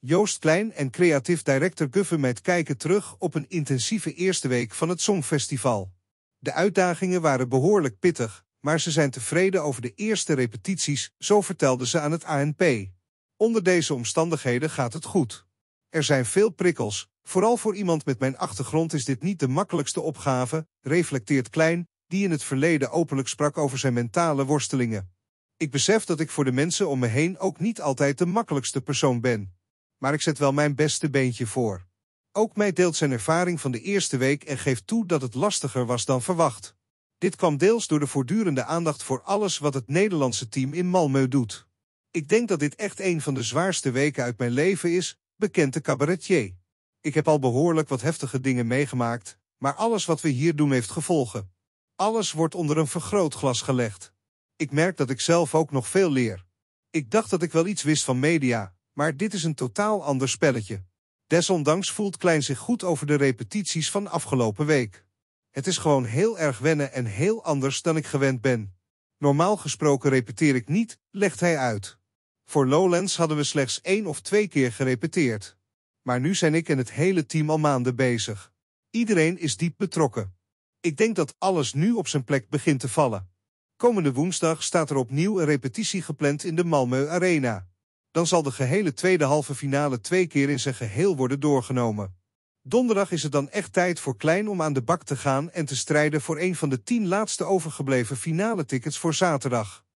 Joost Klein en creatief director Guffemet kijken terug op een intensieve eerste week van het Songfestival. De uitdagingen waren behoorlijk pittig, maar ze zijn tevreden over de eerste repetities, zo vertelden ze aan het ANP. Onder deze omstandigheden gaat het goed. Er zijn veel prikkels, vooral voor iemand met mijn achtergrond is dit niet de makkelijkste opgave, reflecteert Klein, die in het verleden openlijk sprak over zijn mentale worstelingen. Ik besef dat ik voor de mensen om me heen ook niet altijd de makkelijkste persoon ben maar ik zet wel mijn beste beentje voor. Ook mij deelt zijn ervaring van de eerste week en geeft toe dat het lastiger was dan verwacht. Dit kwam deels door de voortdurende aandacht voor alles wat het Nederlandse team in Malmö doet. Ik denk dat dit echt een van de zwaarste weken uit mijn leven is, bekent de cabaretier. Ik heb al behoorlijk wat heftige dingen meegemaakt, maar alles wat we hier doen heeft gevolgen. Alles wordt onder een vergrootglas gelegd. Ik merk dat ik zelf ook nog veel leer. Ik dacht dat ik wel iets wist van media, maar dit is een totaal ander spelletje. Desondanks voelt Klein zich goed over de repetities van afgelopen week. Het is gewoon heel erg wennen en heel anders dan ik gewend ben. Normaal gesproken repeteer ik niet, legt hij uit. Voor Lowlands hadden we slechts één of twee keer gerepeteerd. Maar nu zijn ik en het hele team al maanden bezig. Iedereen is diep betrokken. Ik denk dat alles nu op zijn plek begint te vallen. Komende woensdag staat er opnieuw een repetitie gepland in de Malmö Arena dan zal de gehele tweede halve finale twee keer in zijn geheel worden doorgenomen. Donderdag is het dan echt tijd voor Klein om aan de bak te gaan en te strijden voor een van de tien laatste overgebleven finale tickets voor zaterdag.